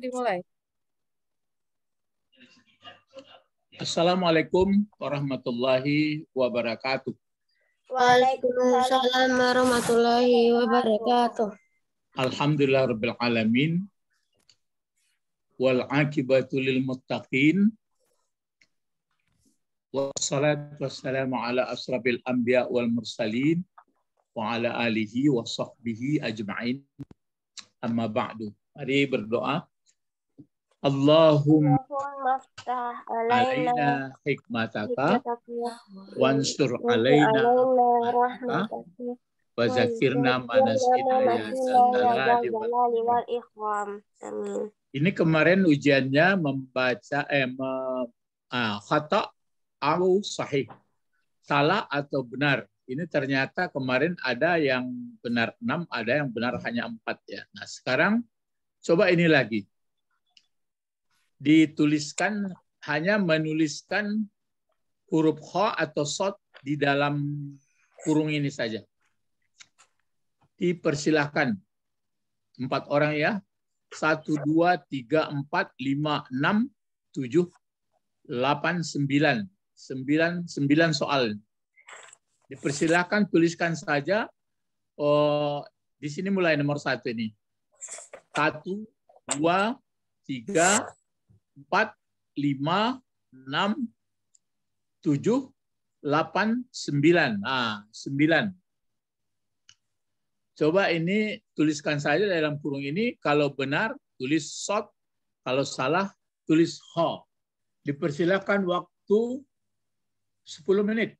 dimulai. Assalamualaikum warahmatullahi wabarakatuh. Waalaikumsalam warahmatullahi wabarakatuh. Alhamdulillah rabbil alamin. Wal akibatu lil muttaqin. Wassalatu wassalamu ala asrabil anbiya wal mursalin wa ala alihi wa sahbihi ajma'in. Amma ba'du. Mari berdoa. Allahumma aftah alaina hikmataka wansur alaina rahmataka wa zakirna manasina ya, ya zalali wal ikram. Amin. Ini kemarin ujiannya membaca eh me, ah, khata au sahih. Salah atau benar. Ini ternyata kemarin ada yang benar enam ada yang benar hanya empat ya. Nah, sekarang coba ini lagi dituliskan hanya menuliskan huruf kho atau sot di dalam kurung ini saja. Dipersilahkan empat orang ya. Satu, dua, tiga, empat, lima, enam, tujuh, delapan, sembilan. Sembilan, sembilan soal. Dipersilahkan tuliskan saja. Oh, di sini mulai nomor satu ini. Satu, dua, tiga, 4, 5, 6, 7, 8, 9. Nah, 9. Coba ini tuliskan saja dalam kurung ini. Kalau benar, tulis short. Kalau salah, tulis ho. Dipersilakan waktu 10 menit.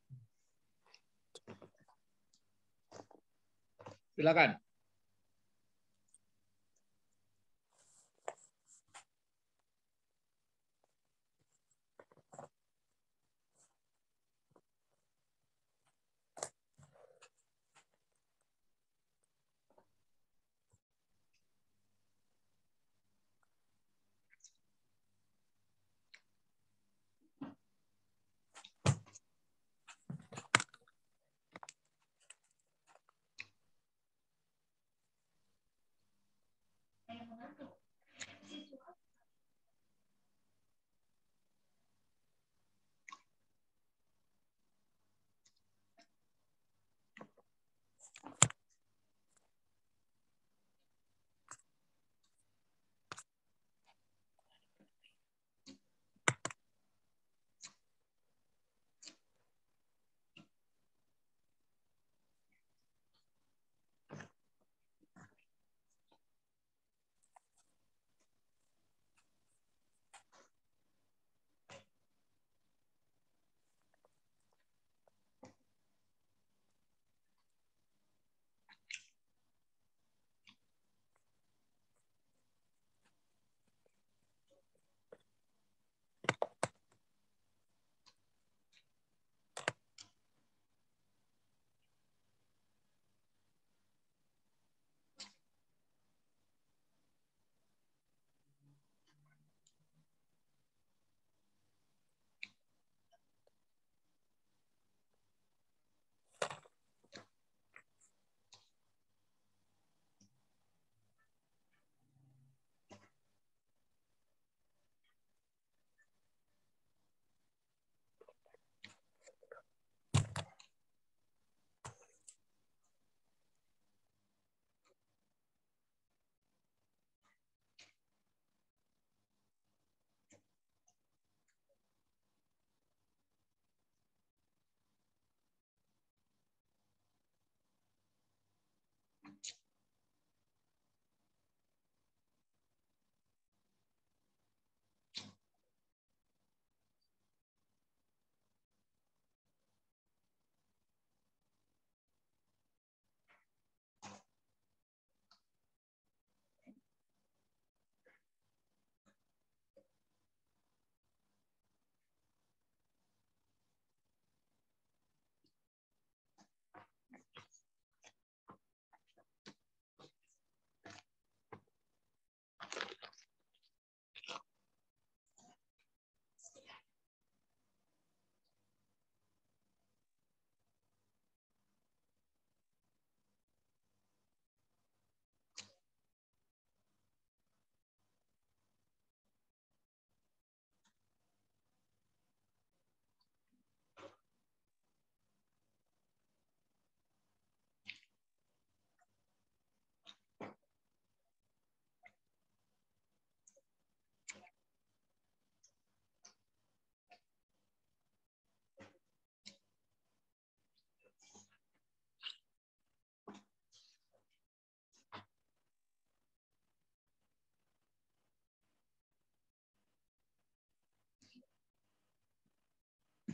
Silakan.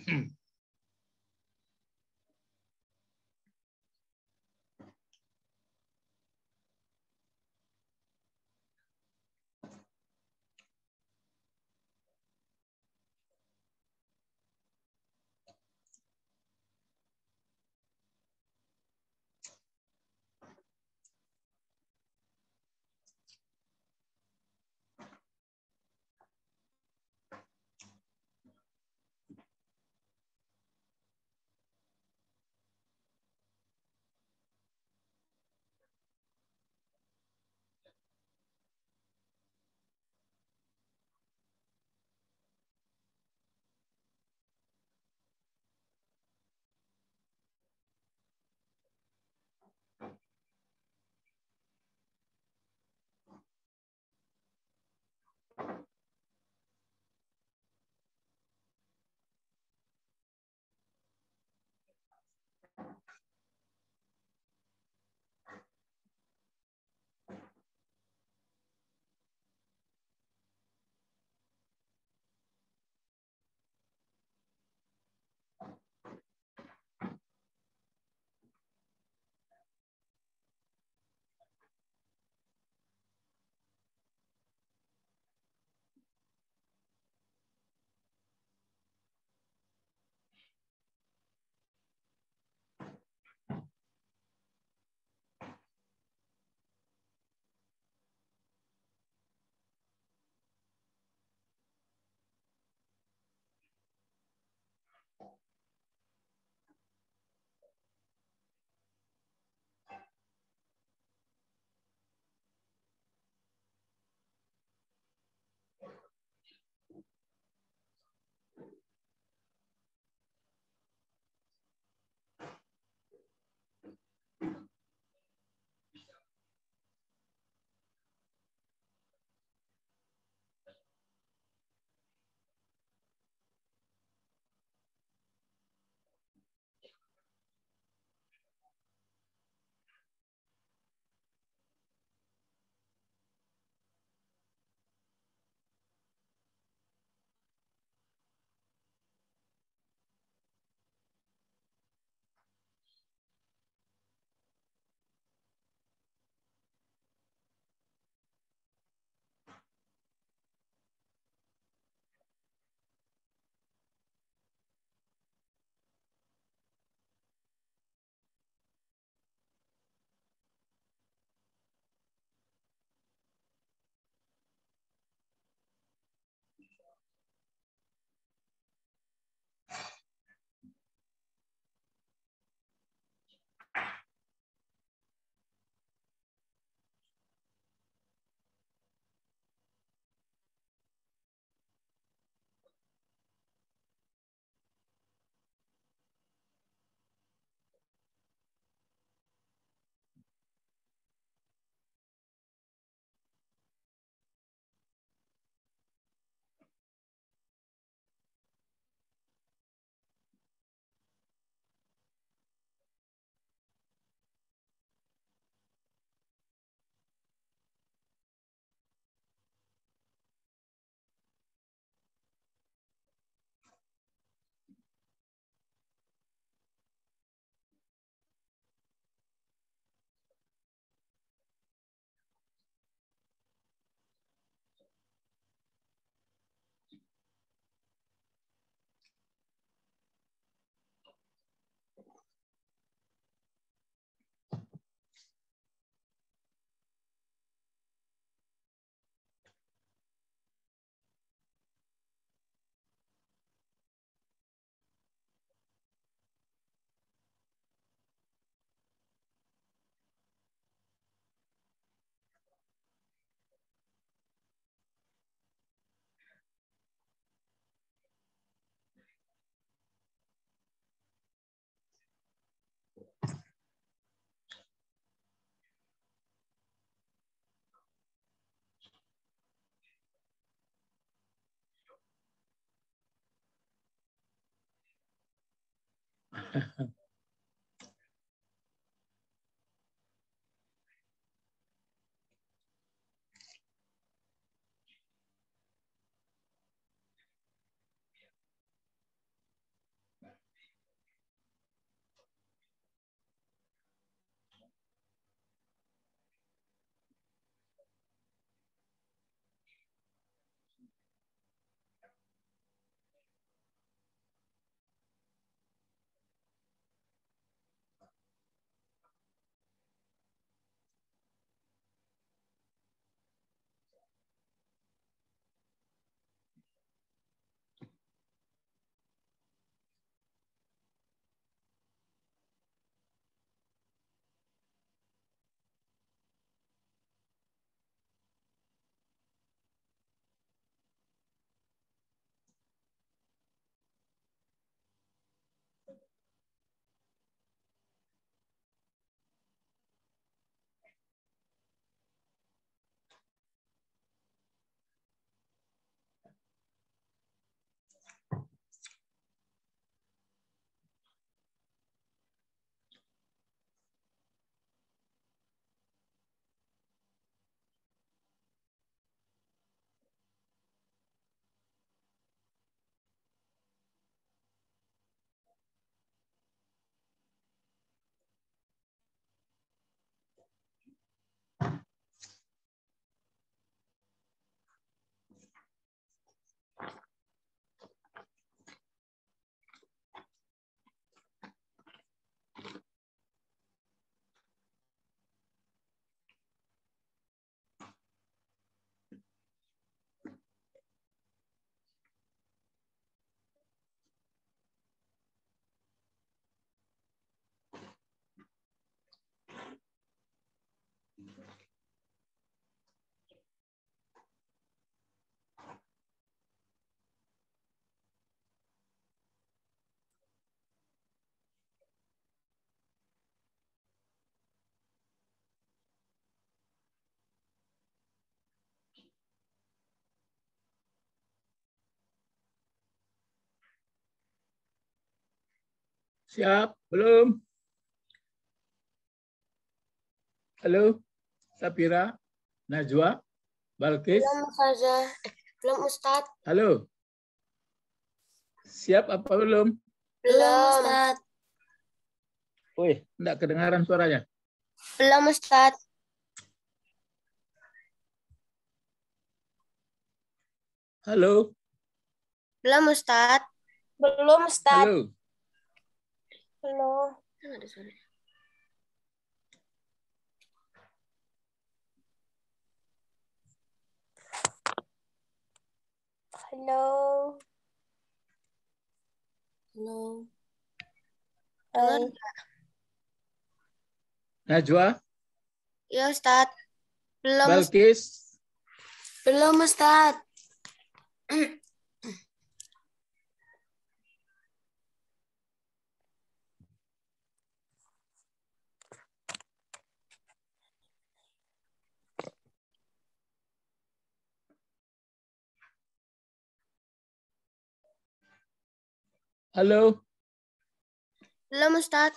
mm 呵呵。Siap? Belum? Halo? Sapira? Najwa? Balkis? Belum, Ustazah. Eh, belum, Ustaz. Halo? Siap apa belum? Belum, Ustaz. Wih, enggak kedengaran suaranya? Belum, Ustaz. Halo? Belum, Ustaz. Belum, Ustaz. Halo? Halo. Kan ada suara. Halo. Halo. Halo. Najwa? Ya, Ustaz. Belum. Balkis? Belum, Ustaz. Halo. halo Ustaz.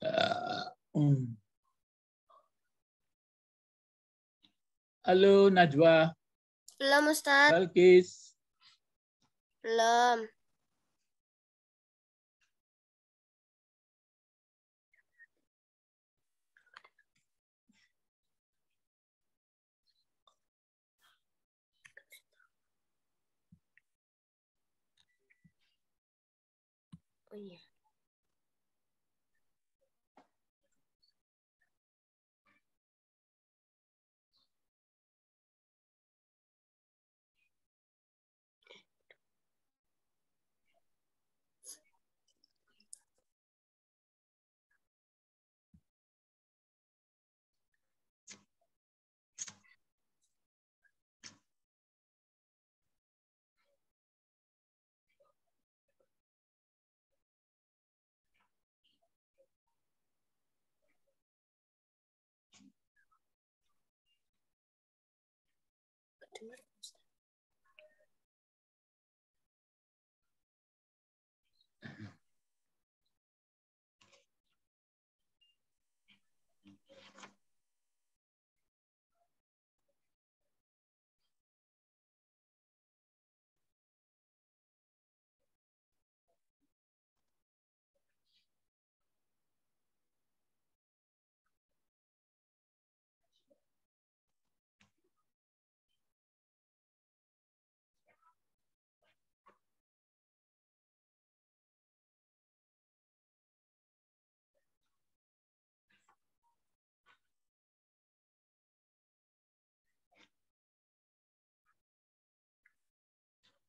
Eh, hmm. Halo Najwa. Belum Ustaz. Balkis. Belum.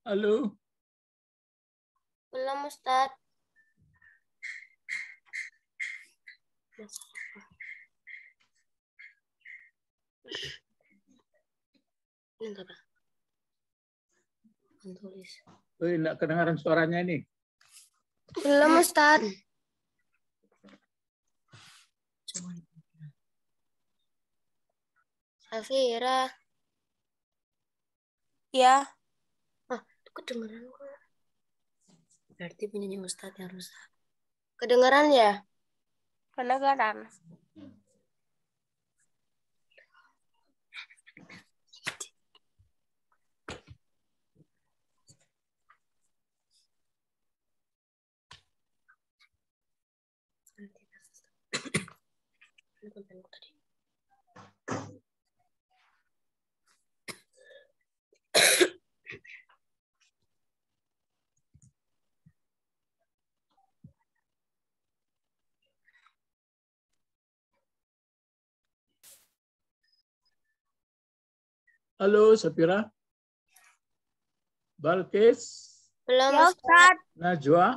Halo? Belum, Ustaz. Ini enggak apa? Tulis. Oh, kedengaran suaranya ini. Belum, Ustaz. Safira. Ya kedengeran kok. Berarti punyanya Ustadz yang rusak. Kedengeran ya? Kedengeran. Nanti Halo, Sapira. Balkis. Belum, Ustaz. Najwa.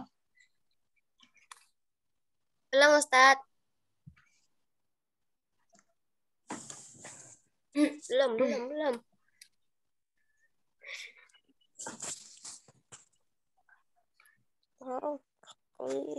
Belum, Ustaz. Belum, belum, belum. oh,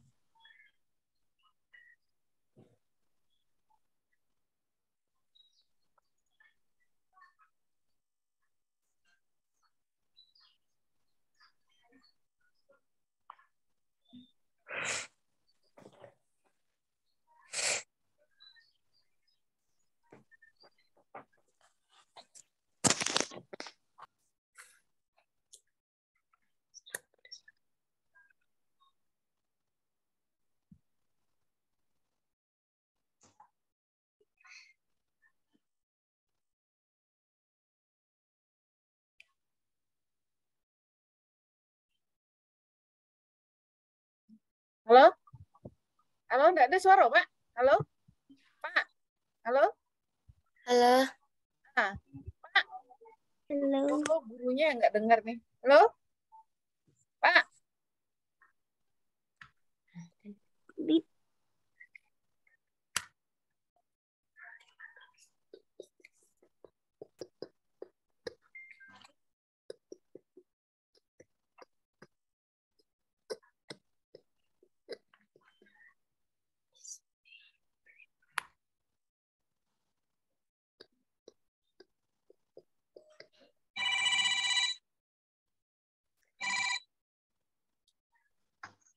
Halo? Halo, enggak ada suara, Pak? Halo? Pak? Halo? Halo. Ah, Pak? Halo. Oh, oh gurunya enggak dengar nih. Halo?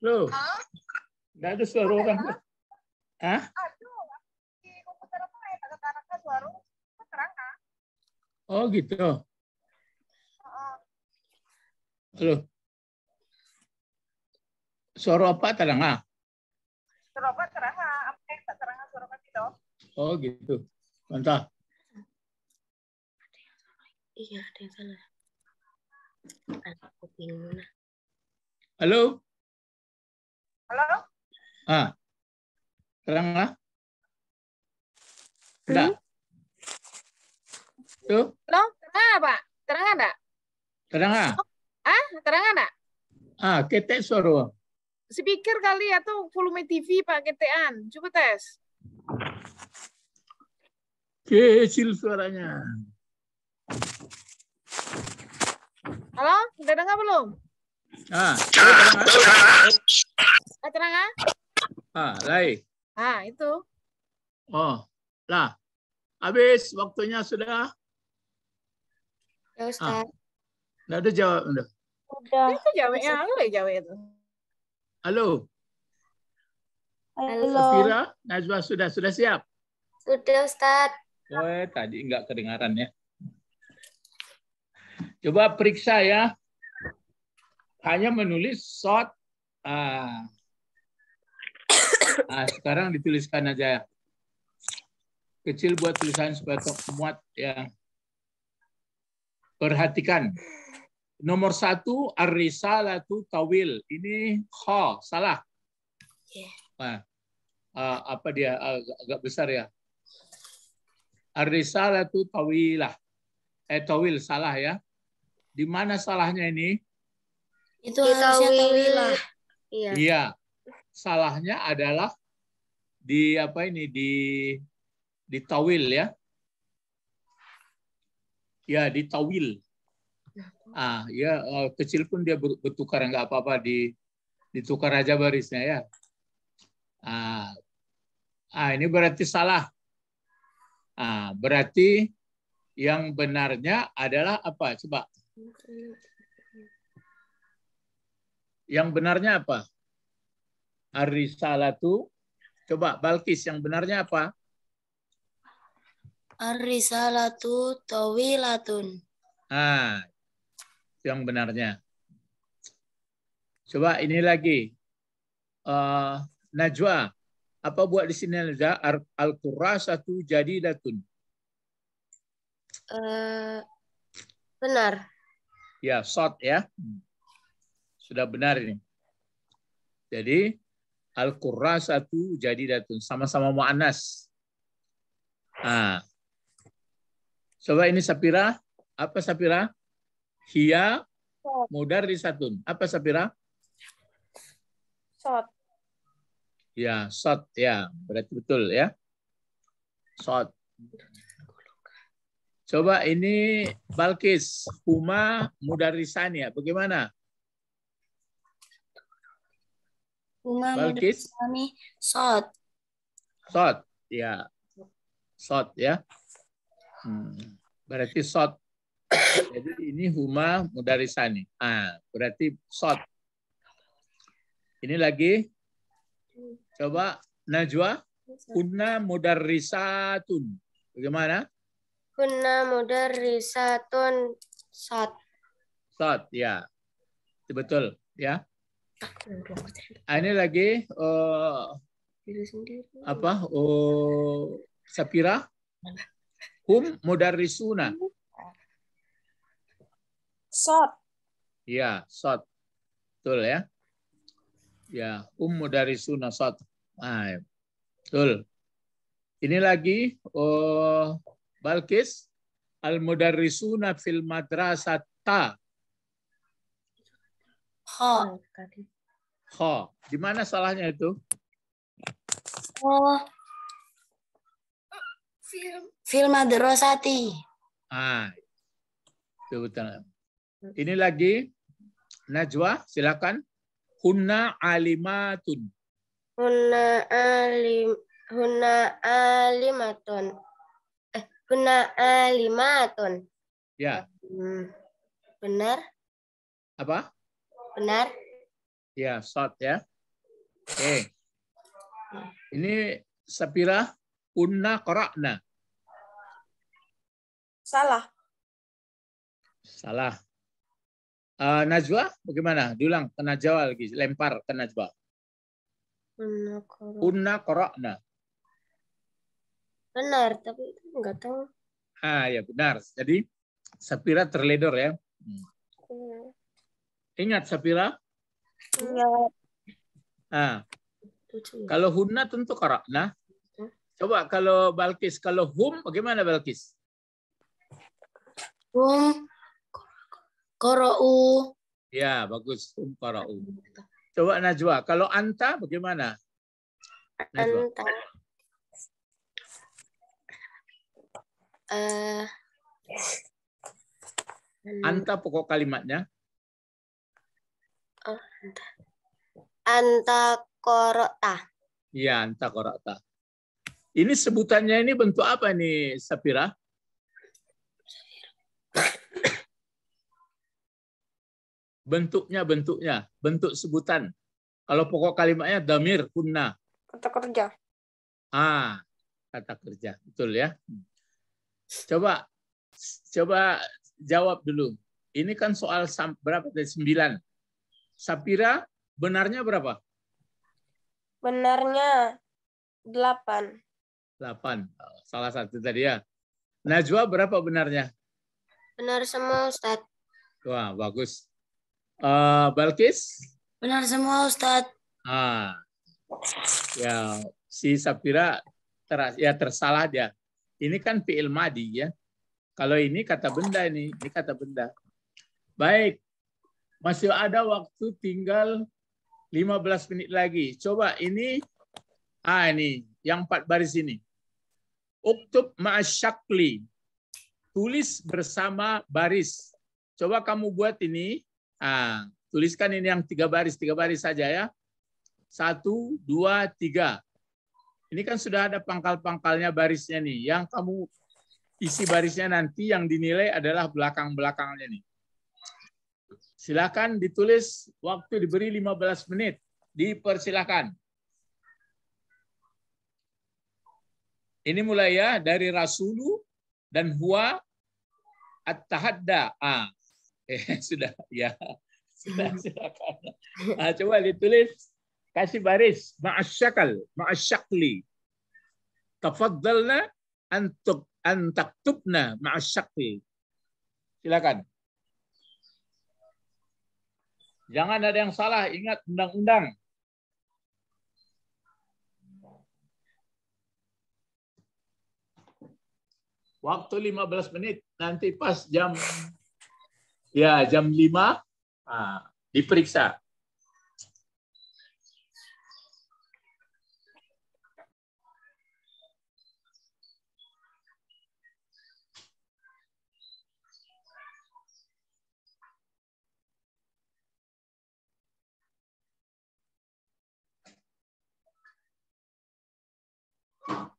Loh. Hah? Nggak ada suara Ada, orang. Hah? Hah? Aduh, di komputer apa ya? ada kata suara terang, Kak. Oh, gitu. Halo. Suara apa terang, ah? Suara apa terang, Apa yang tak terang, suara apa gitu? Oh, gitu. Mantap. Iya, ada yang salah. Aku bingung. Halo. Halo? Ah. Terang lah. Enggak. Hmm? Tuh. Halo? Terang Pak? Terang enggak? Terang ah? Ah, terang enggak? Ah, ketek suara. Speaker kali atau volume TV Pak ketean. Coba tes. Kecil suaranya. Halo, udah dengar belum? ah. Ah, terang ah? Ah, lai. Ah, itu. Oh, lah. Habis waktunya sudah? Ya, Ustaz. Ah. Nggak ada jawab. Udah. Udah. Itu jawabnya. Halo ya jawab itu. Halo. Halo. Safira, Najwa sudah sudah siap? Sudah, Ustaz. Wah, tadi nggak kedengaran ya. Coba periksa ya. Hanya menulis short Ah. ah, sekarang dituliskan aja ya. Kecil buat tulisan sebatok muat ya. Perhatikan. Nomor satu, Ar-Risalatu Tawil. Ini kha, salah. Yeah. Nah, ah, apa dia, ah, agak besar ya. Ar-Risalatu Tawilah. Eh, Tawil, salah ya. Di mana salahnya ini? Itu harusnya Tawilah. Iya. Iya. Salahnya adalah di apa ini di di tawil ya. Ya, di tawil. Ah, ya eh, kecil pun dia bertukar nggak apa-apa di ditukar aja barisnya ya. Ah, ah ini berarti salah. Ah, berarti yang benarnya adalah apa? Coba. Yang benarnya apa? Arisalatu. Coba Balkis, yang benarnya apa? Arisalatu tawilatun. Ah, yang benarnya. Coba ini lagi. Eh, Najwa, apa buat di sini Najwa? Al-Qurra satu jadi datun. Uh, eh, benar. Ya, short ya. Hmm. Sudah benar ini. Jadi Al-Qurra satu jadi datun. Sama-sama mu'anas. Ah. Coba ini Sapira. Apa Sapira? Hia mudar satu Apa Sapira? Sot. Ya, sot. Ya, berarti betul ya. Sot. Coba ini Balkis, Huma Mudarisania. Bagaimana? bunga Balkis. Umami Sot. Sot, ya. Sot, ya. Hmm. Berarti Sot. Jadi ini Huma Mudarisani. Ah, berarti Sot. Ini lagi. Coba Najwa. Kunna Mudarisatun. Bagaimana? Kunna Mudarisatun Sot. Sot, ya. Betul, ya. Ah, ini lagi uh, apa? Uh, oh, Sapira. Hum mudarrisuna. Sot. Ya, sot. Betul ya. Ya, um mudarrisuna sot. Ah, ya. betul. Ini lagi uh, Balkis al mudarrisuna fil ta Ho. Oh, Ho. Di mana salahnya itu? Oh. Film. Film Adrosati. Ah. Itu betul. Ini lagi. Najwa, silakan. Hunna alimatun. Hunna alim Hunna alimatun. Eh, hunna alimatun. Ya. Hmm. Benar? Apa? Benar? Ya, short ya. Oke. Okay. Ini Sapira Unna korakna, Salah. Salah. Uh, Najwa bagaimana? Diulang ke Najwa lagi, lempar ke Najwa. Unna korakna, Benar, tapi enggak tahu. Ah ya benar. Jadi Sapira terledor ya. Hmm. Iya. Ingat Sapira? Ingat. Ah. Kalau hunna tentu qara'na. Coba kalau Balkis, kalau hum bagaimana Balkis? Hum u. Ya, bagus. Hum u. Coba Najwa, kalau anta bagaimana? Najwa. Anta. Uh, anta pokok kalimatnya. Oh, antakorota. Iya, antakorota. Ini sebutannya ini bentuk apa nih, Sapira? bentuknya, bentuknya, bentuk sebutan. Kalau pokok kalimatnya damir kunna. Kata kerja. Ah, kata kerja, betul ya. Hmm. Coba, coba jawab dulu. Ini kan soal berapa dari sembilan? Sapira benarnya berapa? Benarnya 8. 8. Salah satu tadi ya. Najwa berapa benarnya? Benar semua Ustaz. Wah, bagus. Uh, Balkis? Benar semua Ustaz. Ah. Ya, si Sapira ter ya tersalah dia. Ini kan fi'il madi ya. Kalau ini kata benda ini, ini kata benda. Baik, masih ada waktu tinggal 15 menit lagi. Coba ini, ah ini, yang empat baris ini. Uktub ma'asyakli. Tulis bersama baris. Coba kamu buat ini. Ah, tuliskan ini yang tiga baris, tiga baris saja ya. Satu, dua, tiga. Ini kan sudah ada pangkal-pangkalnya barisnya nih. Yang kamu isi barisnya nanti yang dinilai adalah belakang-belakangnya nih. Silakan ditulis waktu diberi 15 menit. Dipersilakan. Ini mulai ya dari Rasulu dan Hua At-Tahadda. Ah, eh, sudah ya. Sudah silakan. Ah, coba ditulis kasih baris ma'asyakal ma'asyakli. Tafaddalna antuk antaktubna ma'asyakli. Silakan. Jangan ada yang salah, ingat undang-undang. Waktu 15 menit, nanti pas jam ya jam 5 ah, diperiksa. Thank you.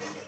Thank you.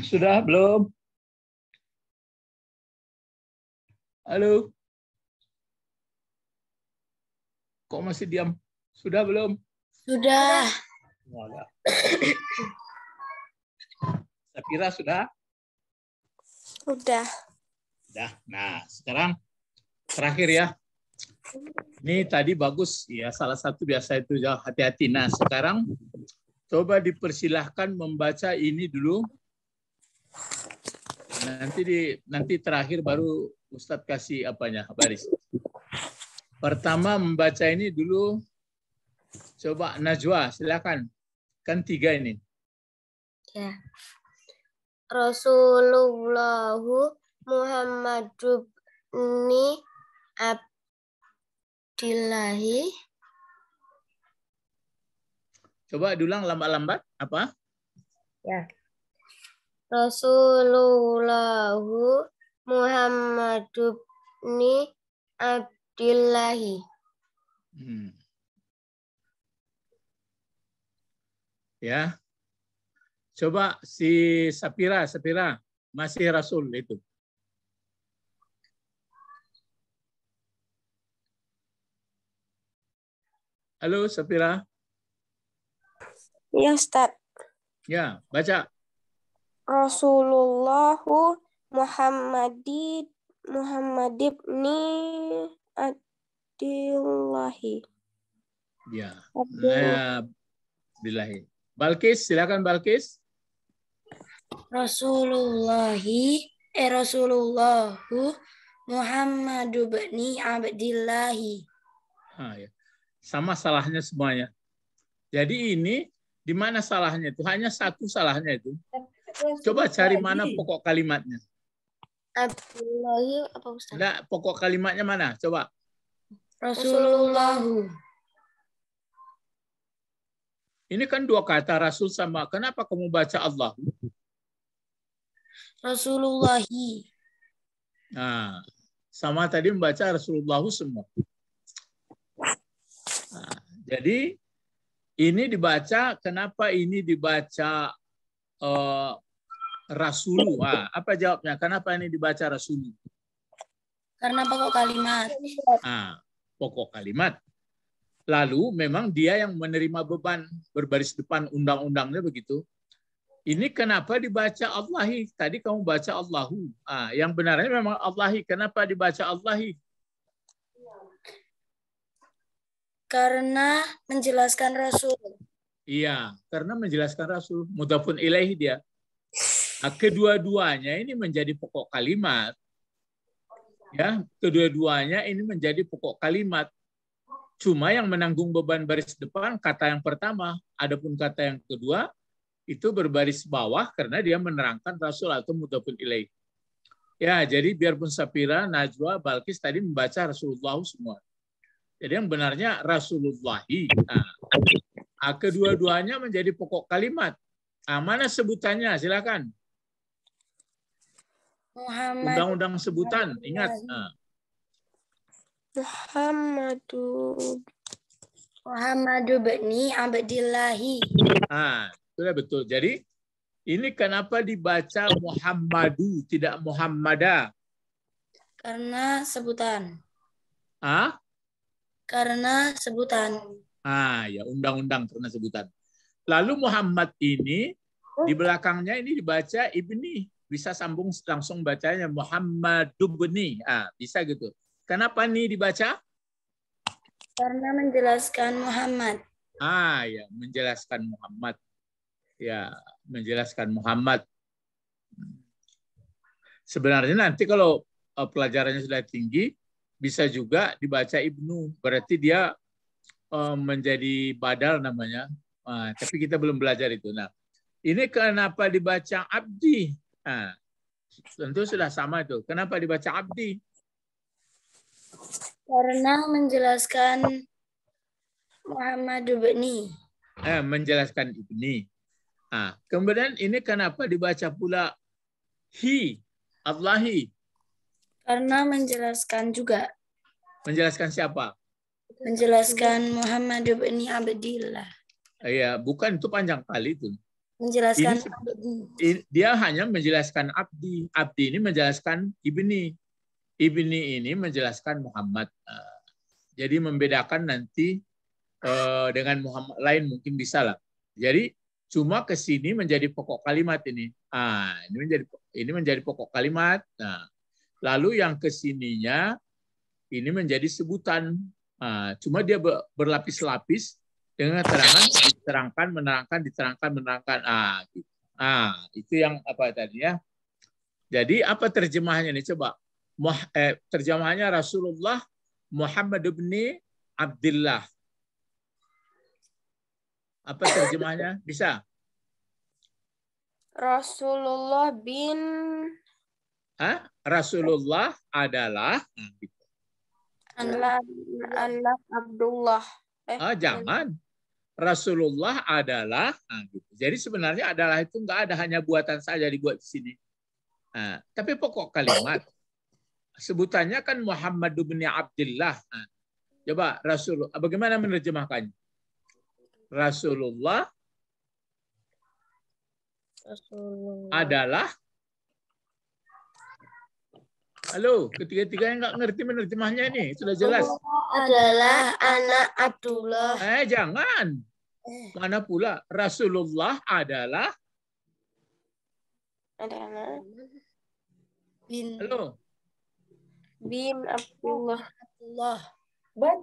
Sudah belum? Halo? Kok masih diam? Sudah belum? Sudah. Saya kira sudah? Sudah. Sudah. Nah, sekarang terakhir ya. Ini tadi bagus ya salah satu biasa itu jauh hati-hati. Nah, sekarang coba dipersilahkan membaca ini dulu Nanti di nanti terakhir baru Ustadz kasih apanya baris. Pertama membaca ini dulu coba Najwa silakan. Kan tiga ini. Ya. Rasulullah Muhammad ini Abdillahi. Coba dulang lambat-lambat apa? Ya rasulullah Muhammad ni Abdillahi. Hmm. Ya. Coba si Sapira, Sapira masih Rasul itu. Halo Sapira. Ya Ustaz. Ya, baca. Rasulullahu Muhammadi Muhammad ibni Abdillahi. Ya. Abdillahi. Balkis, silakan Balkis. Rasulullahi eh Rasulullah Muhammad ibni Abdillahi. Ah, ya. Sama salahnya semuanya. Jadi ini di mana salahnya itu? Hanya satu salahnya itu. Coba cari mana pokok kalimatnya. apa Ustaz? Enggak, pokok kalimatnya mana? Coba. Rasulullah. Ini kan dua kata Rasul sama. Kenapa kamu baca Allah? Rasulullah. Nah, sama tadi membaca Rasulullah semua. Nah, jadi ini dibaca, kenapa ini dibaca uh, rasulu. Ah, apa jawabnya? Kenapa ini dibaca rasulu? Karena pokok kalimat. Ah, pokok kalimat. Lalu memang dia yang menerima beban berbaris depan undang-undangnya begitu. Ini kenapa dibaca Allahi? Tadi kamu baca Allahu. Ah, yang benarnya memang Allahi. Kenapa dibaca Allahi? Karena menjelaskan Rasul. Iya, karena menjelaskan Rasul. pun ilaihi dia. Nah, kedua-duanya ini menjadi pokok kalimat. Ya, kedua-duanya ini menjadi pokok kalimat. Cuma yang menanggung beban baris depan kata yang pertama, adapun kata yang kedua itu berbaris bawah karena dia menerangkan rasul atau mudafun ilaih. Ya, jadi biarpun Sapira, Najwa, Balkis tadi membaca Rasulullah semua. Jadi yang benarnya Rasulullahi. Nah, nah kedua-duanya menjadi pokok kalimat. Nah, mana sebutannya? Silakan. Undang-undang sebutan, ingat. Muhammadu Muhammadu bin Abdillahi. Ah, sudah betul. Jadi ini kenapa dibaca Muhammadu tidak Muhammada? Karena sebutan. Ah? Karena sebutan. Ah, ya undang-undang karena sebutan. Lalu Muhammad ini di oh. belakangnya ini dibaca ibni bisa sambung langsung bacanya Muhammad Dubni. Ah, bisa gitu. Kenapa nih dibaca? Karena menjelaskan Muhammad. Ah, ya, menjelaskan Muhammad. Ya, menjelaskan Muhammad. Sebenarnya nanti kalau eh, pelajarannya sudah tinggi, bisa juga dibaca Ibnu. Berarti dia eh, menjadi badal namanya. Ah, tapi kita belum belajar itu. Nah, ini kenapa dibaca abdi? tentu sudah sama itu. Kenapa dibaca abdi? Karena menjelaskan Muhammad Ibni. Eh, menjelaskan Ibni. ah kemudian ini kenapa dibaca pula hi, Allahi? Karena menjelaskan juga. Menjelaskan siapa? Menjelaskan Muhammad Ibni Abdillah. Iya, bukan itu panjang kali itu menjelaskan ini, abdi. dia hanya menjelaskan abdi abdi ini menjelaskan ibni ibni ini menjelaskan Muhammad eh, jadi membedakan nanti eh, dengan Muhammad lain mungkin bisa lah jadi cuma ke sini menjadi pokok kalimat ini ah ini menjadi ini menjadi pokok kalimat nah lalu yang kesininya ini menjadi sebutan ah, cuma dia berlapis-lapis dengan terangan diterangkan menerangkan diterangkan menerangkan ah gitu. ah itu yang apa tadi ya jadi apa terjemahannya nih coba Moh, eh, terjemahannya Rasulullah Muhammad bin Abdullah apa terjemahannya bisa Rasulullah bin Hah? Rasulullah adalah Allah Allah Abdullah Eh, ah, jangan. Rasulullah adalah, nah gitu. jadi sebenarnya adalah itu nggak ada hanya buatan saja dibuat di sini. Nah, tapi pokok kalimat sebutannya kan Muhammad bin Abdullah. Nah, coba Rasul, bagaimana menerjemahkannya? Rasulullah, Rasulullah. adalah Halo, ketiga-tiganya nggak ngerti menerjemahnya ini. Sudah jelas. Adalah anak Abdullah. Eh, jangan. Eh. Mana pula Rasulullah adalah adalah bin Halo. bin Abdullah. Abdullah. Bin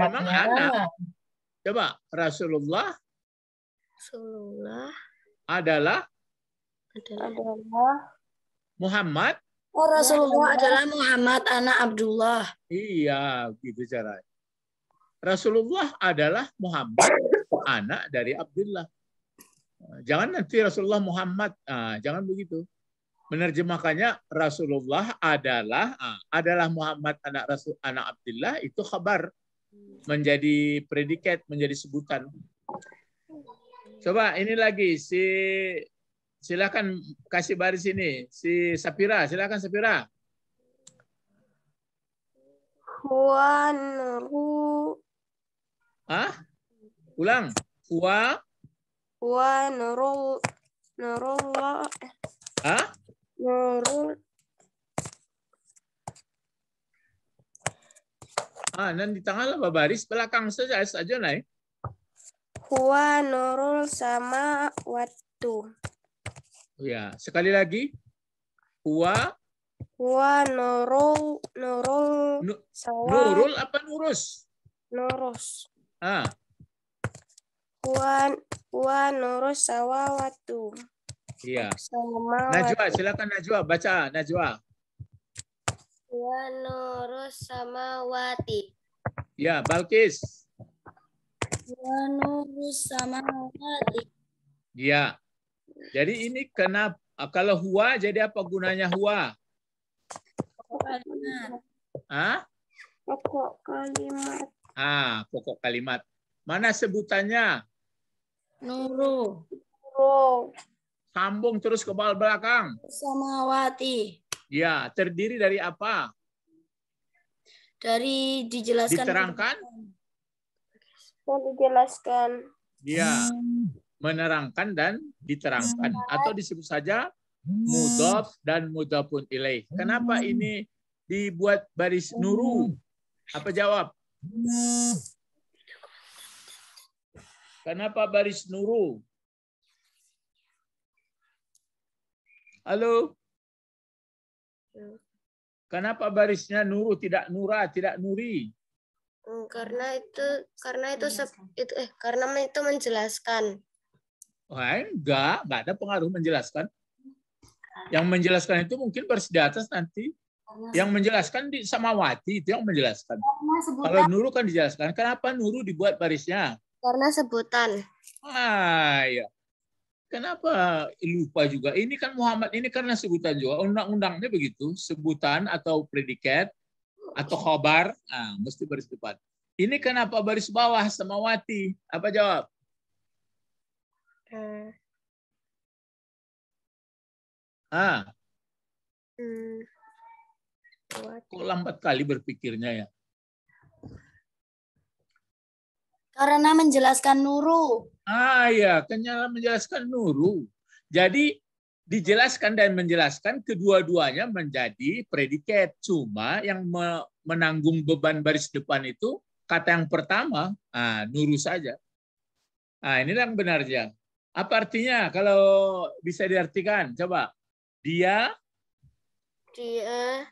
memang anak. Coba Rasulullah Rasulullah adalah adalah Muhammad Oh ya, Rasulullah ya, adalah Muhammad anak Abdullah. Iya, gitu caranya. Rasulullah adalah Muhammad anak dari Abdullah. Nah, jangan nanti Rasulullah Muhammad, nah, jangan begitu. Menerjemahkannya Rasulullah adalah ah, adalah Muhammad anak Rasul anak Abdullah itu kabar menjadi predikat, menjadi sebutan. Coba ini lagi si Silakan kasih baris ini. Si Sapira, silakan Sapira. Huwa nuru. Hah? Ulang. Hua Huwa nuru. Nurullah. Hah? Nurul. Ah, dan di tengah lah baris belakang saja saja naik. Eh. Huwa nurul sama waktu Oh, ya, sekali lagi. Huwa Huwa nurul nurul Nurul apa nurus? Nurus. Ah. Huwa huwa nurus sawawatu. Iya. Najwa, silakan Najwa baca Najwa. Huwa nurus sama wati. Ya, Balkis. Huwa nurus sama samawati. Iya. Jadi ini kenapa ah, kalau hua jadi apa gunanya hua? Kalimat. Pokok kalimat. Ah, pokok kalimat. Mana sebutannya? Nuru. Nuru. Sambung terus ke bawah belakang. Samawati. Ya, terdiri dari apa? Dari dijelaskan. Diterangkan? dijelaskan. Ya menerangkan dan diterangkan atau disebut saja hmm. mudhaf dan mudhafun ilaih. Kenapa hmm. ini dibuat baris nuru? Hmm. Apa jawab? Kenapa baris nuru? Halo? Kenapa barisnya nuru tidak nura, tidak nuri? Karena itu karena itu iya, itu eh karena itu menjelaskan enggak, enggak ada pengaruh menjelaskan. Yang menjelaskan itu mungkin atas nanti. Yang menjelaskan di Samawati itu yang menjelaskan. Sebutan, Kalau Nuru kan dijelaskan, kenapa Nuru dibuat barisnya? Karena sebutan. Ah, ya. Kenapa lupa juga? Ini kan Muhammad ini karena sebutan juga. Undang-undangnya begitu, sebutan atau predikat atau khobar, ah, mesti baris depan. Ini kenapa baris bawah Samawati? Apa jawab? Uh. Ah. Hmm. Kok lambat kali berpikirnya ya? Karena menjelaskan nuru. Ah ya, kenyal menjelaskan nuru. Jadi dijelaskan dan menjelaskan kedua-duanya menjadi predikat. Cuma yang menanggung beban baris depan itu kata yang pertama, ah, nuru saja. Ah, ini yang benar ya. Apa artinya kalau bisa diartikan? Coba. Dia dia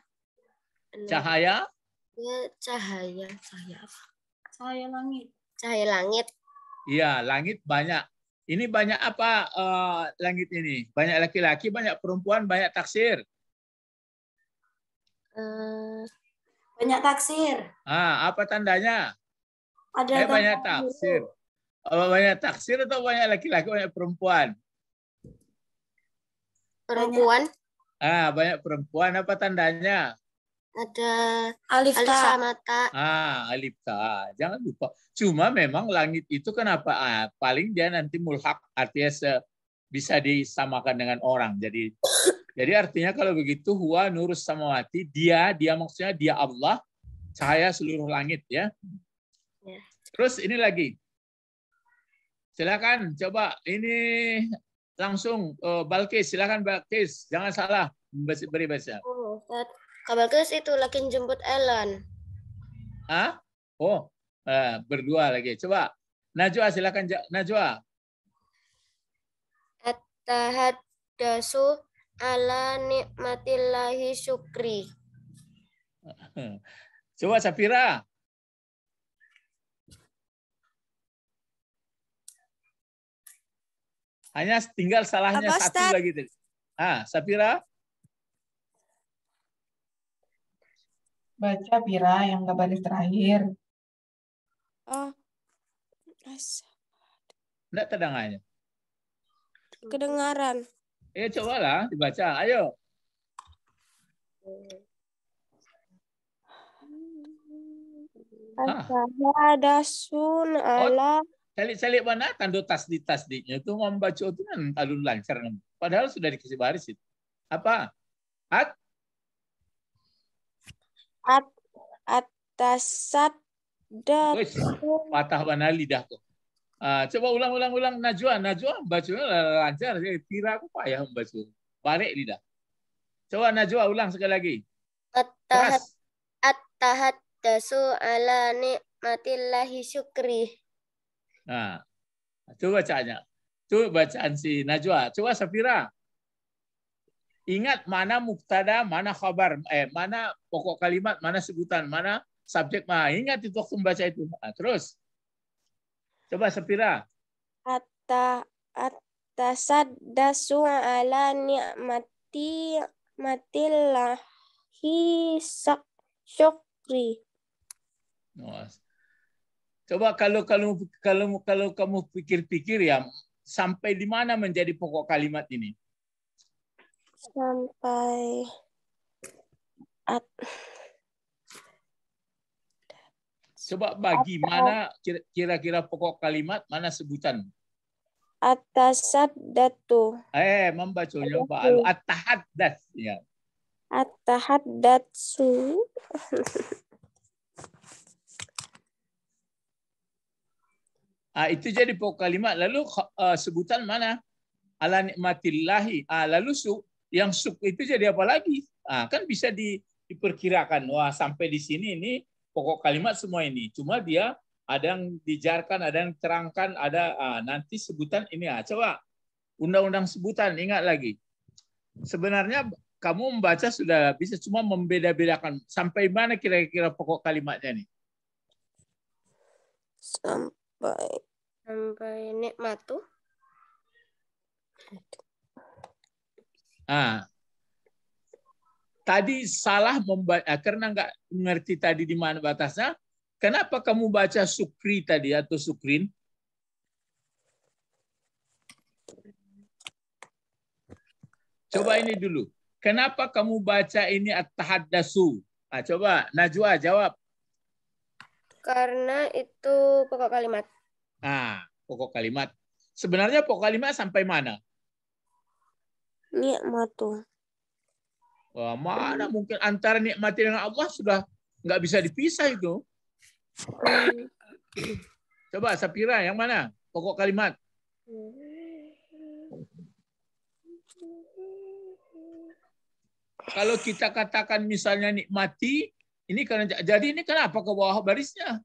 anu, cahaya dia cahaya cahaya apa? Cahaya langit. Cahaya langit. Iya, langit banyak. Ini banyak apa uh, langit ini? Banyak laki-laki, banyak perempuan, banyak taksir. Eh, banyak taksir. Ah, apa tandanya? Ada eh, banyak taksir. Apa banyak taksir atau banyak laki-laki, banyak perempuan? Perempuan. Ah, banyak perempuan. Apa tandanya? Ada alif ta. Ah, alif ta. Jangan lupa. Cuma memang langit itu kenapa? Ah, paling dia nanti mulhak artinya se bisa disamakan dengan orang. Jadi jadi artinya kalau begitu huwa nurus samawati, dia dia maksudnya dia Allah, cahaya seluruh langit ya. ya. Terus ini lagi. Silakan coba ini langsung uh, Balkis, silakan Balkis, jangan salah beri baca. Oh, Kak Balkis itu lagi jemput Ellen. ah Oh, uh, berdua lagi. Coba Najwa silakan Najwa. at dasu ala nikmatillahi syukri. Coba Safira. Hanya tinggal salahnya Apa, satu Ustaz? lagi tadi. Ah, Sapira? Baca Pira yang gak balik terakhir. Oh. Enggak kedengarannya. Kedengaran. Eh, cobalah dibaca. Ayo. sun oh. ala Calik-calik mana tando tas di itu membaca itu kan alun lancar. Padahal sudah dikasih baris itu. Apa? At? At atasat da. patah mana lidah tuh. Ah, uh, coba ulang-ulang-ulang Najwa. Najwa bacanya lancar. Tira aku payah membaca. Balik lidah. Coba Najwa ulang sekali lagi. At-tahat, at-tahat dasu ala ni'matillahi syukri. Nah, itu bacanya Itu bacaan si Najwa. Coba Safira. Ingat mana muktada, mana khabar, eh mana pokok kalimat, mana sebutan, mana subjek. Nah, ingat itu waktu membaca itu. Nah, terus. Coba Safira. Atta atasaddasu ala ni'mati matillahi syukri. Oh, Coba kalau kalau kalau kalau kamu pikir-pikir ya sampai di mana menjadi pokok kalimat ini? Sampai at Coba bagi atas, mana kira-kira pokok kalimat, mana sebutan? atasat datu. Eh, membacanya Pak Alu. Atahad das. Ya. Atahat datsu. Ah, itu jadi pokok kalimat. Lalu eh, sebutan mana? Ala nikmatillahi. Ah, lalu suk. Yang suk itu jadi apa lagi? Ah, kan bisa di, diperkirakan. Wah, sampai di sini ini pokok kalimat semua ini. Cuma dia ada yang dijarkan, ada yang terangkan, ada ah, nanti sebutan ini. Ah, coba undang-undang sebutan ingat lagi. Sebenarnya kamu membaca sudah bisa cuma membeda-bedakan sampai mana kira-kira pokok kalimatnya nih. Sampai sampai Sampai matu Ah. Tadi salah membaca ah, karena nggak mengerti tadi di mana batasnya. Kenapa kamu baca sukri tadi atau sukrin? Coba ini dulu. Kenapa kamu baca ini at-tahaddasu? Ah, coba Najwa jawab. Karena itu pokok kalimat. Nah, pokok kalimat. Sebenarnya pokok kalimat sampai mana? Nikmatu. Wah, mana mungkin antara nikmati dengan Allah sudah nggak bisa dipisah itu. Coba Sapira, yang mana? Pokok kalimat. Kalau kita katakan misalnya nikmati, ini karena jadi ini kenapa ke bawah barisnya?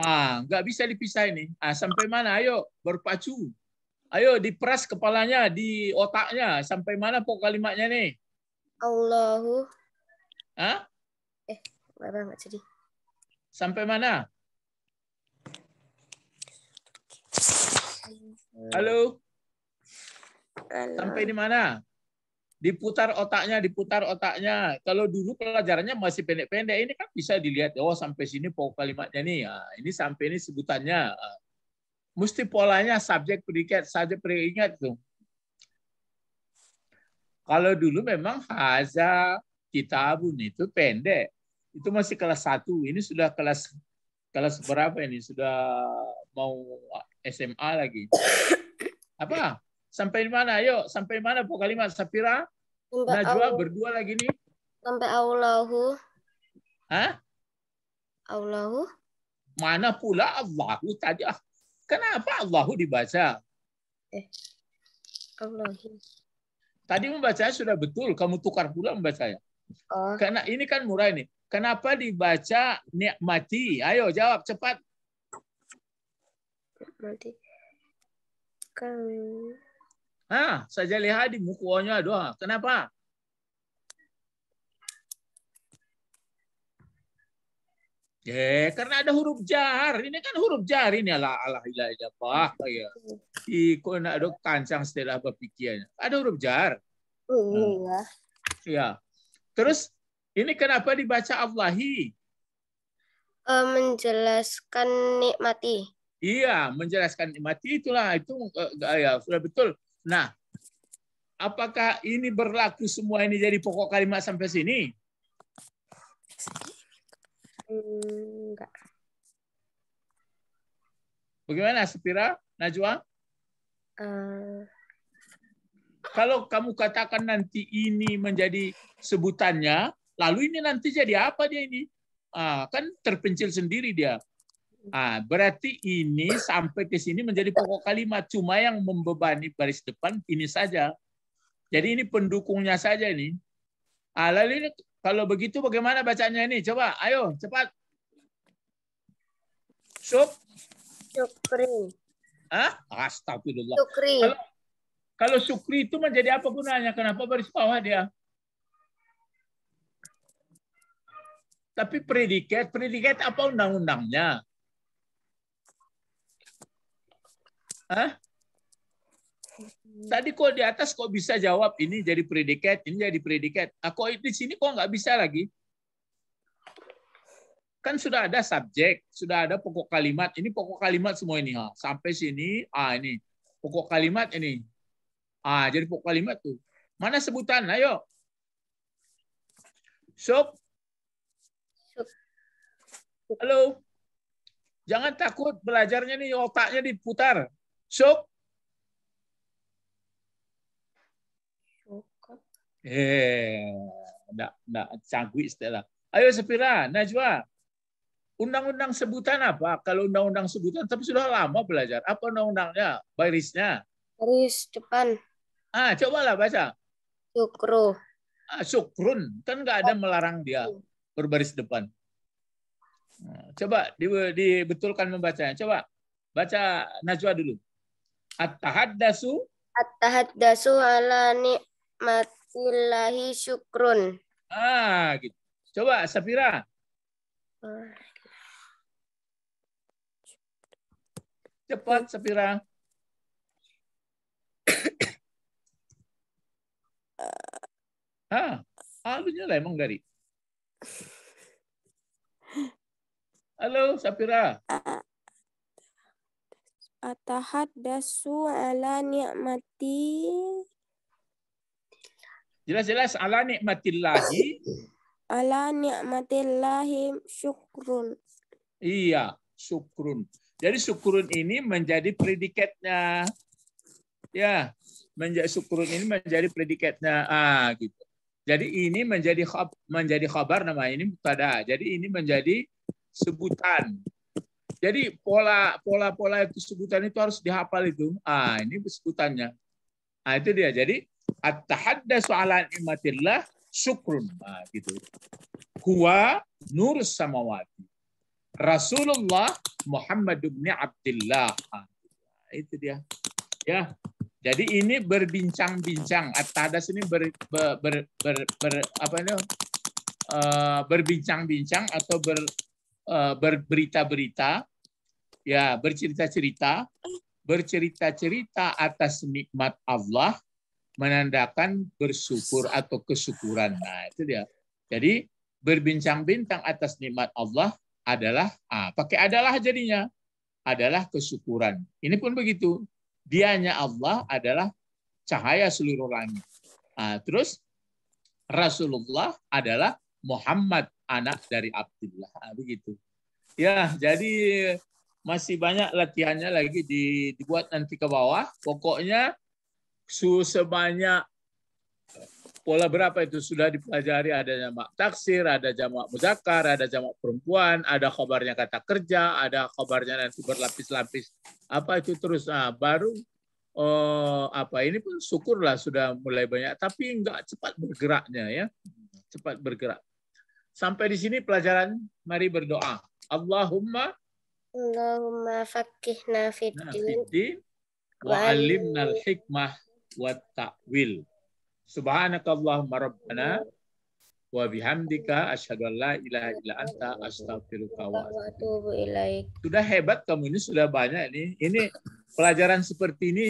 Ah, nggak bisa dipisah ini. Ah, sampai mana? Ayo berpacu. Ayo diperas kepalanya, di otaknya. Sampai mana pokok kalimatnya nih? Allahu. Hah? Eh, Bapak nggak jadi. Sampai mana? Halo. Halo. Sampai di mana? diputar otaknya, diputar otaknya. Kalau dulu pelajarannya masih pendek-pendek, ini kan bisa dilihat, oh sampai sini pokok kalimatnya nih, ya. ini sampai ini sebutannya. Ah, mesti polanya subjek predikat, subjek predikat tuh. Kalau dulu memang haza kitabun itu pendek. Itu masih kelas satu Ini sudah kelas kelas berapa ini? Sudah mau SMA lagi. Apa? Sampai mana? Yuk, sampai mana pokok kalimat Sapira? Sampai Najwa Allah. berdua lagi nih. Sampai Allahu. Hah? Allahu. Mana pula Allahu tadi? Ah, kenapa Allahu dibaca? Eh, Allahu. Tadi membaca sudah betul, kamu tukar pula membacanya. Oh. Karena ini kan murah ini. Kenapa dibaca nikmati? Ayo jawab cepat. Nikmati. Kan Ha, saja lihat di mukanya doa. Kenapa? Ya, karena ada huruf jar. Ini kan huruf jar ini ala ala ila ila bah. Ya. Iko nak ada kancang setelah berpikirnya. Ada huruf jar. Iya. Hmm. Ya. Terus ini kenapa dibaca Allahi? Uh, eh, menjelaskan nikmati. Iya, menjelaskan nikmati itulah itu uh, ya sudah betul. Nah, apakah ini berlaku semua ini jadi pokok kalimat sampai sini? Enggak. Bagaimana, Sepira, Najwa? Uh... Kalau kamu katakan nanti ini menjadi sebutannya, lalu ini nanti jadi apa dia ini? Ah, kan terpencil sendiri dia. Ah, berarti ini sampai ke sini menjadi pokok kalimat. Cuma yang membebani baris depan ini saja. Jadi ini pendukungnya saja ini. Ah, lalu ini kalau begitu bagaimana bacanya ini? Coba, ayo cepat. Sup. Syukri. Ah Astagfirullah. Syukri. Kalau, kalau syukri itu menjadi apa gunanya? Kenapa baris bawah dia? Tapi predikat, predikat apa undang-undangnya? Hah? Tadi kok di atas kok bisa jawab ini jadi predikat, ini jadi predikat. Aku nah, di sini kok nggak bisa lagi? Kan sudah ada subjek, sudah ada pokok kalimat. Ini pokok kalimat semua ini. Ha. Sampai sini, ah ini. Pokok kalimat ini. Ah, jadi pokok kalimat tuh. Mana sebutan? Ayo. Sup. Halo. Jangan takut belajarnya nih otaknya diputar. Şok. Eh, nak nak canggih istilah. Ayo Sepira, Najwa. Undang-undang sebutan apa? Kalau undang-undang sebutan, tapi sudah lama belajar. Apa undang-undangnya? Barisnya? Baris depan. Ah, cobalah baca. Syukru. Ah, syukrun. Kan nggak ada melarang dia berbaris depan. Ah, coba di, dibetulkan membacanya. Coba baca Najwa dulu. At-tahaddasu. At-tahaddasu ala nikmatillahi syukrun. Ah, gitu. Coba Safira. Cepat Safira. Ah, halunya lah emang dari. Halo Safira. Ah, atahaddasu ala ni'mati Jelas-jelas ala nikmatillahi. Ala nikmatillahi syukrun. Iya, syukrun. Jadi syukrun ini menjadi predikatnya. Ya, menjadi syukrun ini menjadi predikatnya. Ah, gitu. Jadi ini menjadi khab, menjadi kabar nama ini mubtada. Jadi ini menjadi sebutan jadi pola pola pola kesebutan itu harus dihafal itu. Ah ini kesebutannya. Ah itu dia. Jadi at tahadda soalan nimatillah syukrun. Ah gitu. Huwa nur samawati. Rasulullah Muhammad bin Abdullah. Ah, itu dia. Ya. Jadi ini berbincang-bincang. At-tahaddatsu ini ber, ber, ber, ber, ber apa ini? Ah, berbincang-bincang atau ber, ah, berita berita Ya, bercerita-cerita, bercerita-cerita atas nikmat Allah menandakan bersyukur atau kesyukuran. Nah, itu dia. Jadi berbincang-bincang atas nikmat Allah adalah ah, pakai adalah jadinya adalah kesyukuran. Ini pun begitu. Dianya Allah adalah cahaya seluruh langit. ah, terus Rasulullah adalah Muhammad anak dari Abdullah. Ah, begitu. Ya, jadi masih banyak latihannya lagi di, dibuat nanti ke bawah. Pokoknya su sebanyak pola berapa itu sudah dipelajari ada jamak taksir, ada jamak muzakkar, ada jamak perempuan, ada khabarnya kata kerja, ada khabarnya nanti berlapis-lapis. Apa itu terus nah, baru oh, apa ini pun syukurlah sudah mulai banyak tapi enggak cepat bergeraknya ya. Cepat bergerak. Sampai di sini pelajaran mari berdoa. Allahumma Allahumma fakihna fid nah, wa 'allimna al-hikmah wa ta'wil. Subhanakallahumma rabbana wa bihamdika asyhadu an la ilaha illa anta astaghfiruka wa atubu ilaik. Sudah hebat kamu ini sudah banyak ini. Ini pelajaran seperti ini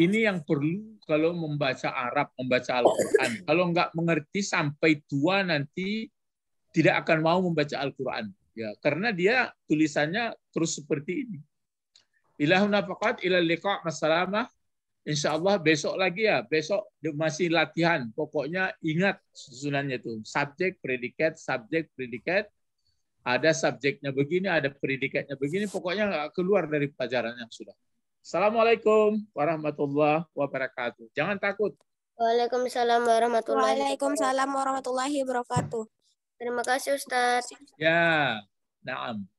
ini yang perlu kalau membaca Arab, membaca Al-Qur'an. Kalau nggak mengerti sampai tua nanti tidak akan mau membaca Al-Qur'an. Ya, karena dia tulisannya terus seperti ini. Ilahuna faqat ila liqa masalamah. Insya Allah besok lagi ya, besok masih latihan. Pokoknya ingat susunannya tuh. Subjek, predikat, subjek, predikat. Ada subjeknya begini, ada predikatnya begini. Pokoknya nggak keluar dari pelajaran yang sudah. Assalamualaikum warahmatullahi wabarakatuh. Jangan takut. Waalaikumsalam warahmatullahi Waalaikumsalam warahmatullahi wabarakatuh. Terima kasih Ustaz. Ya, naam.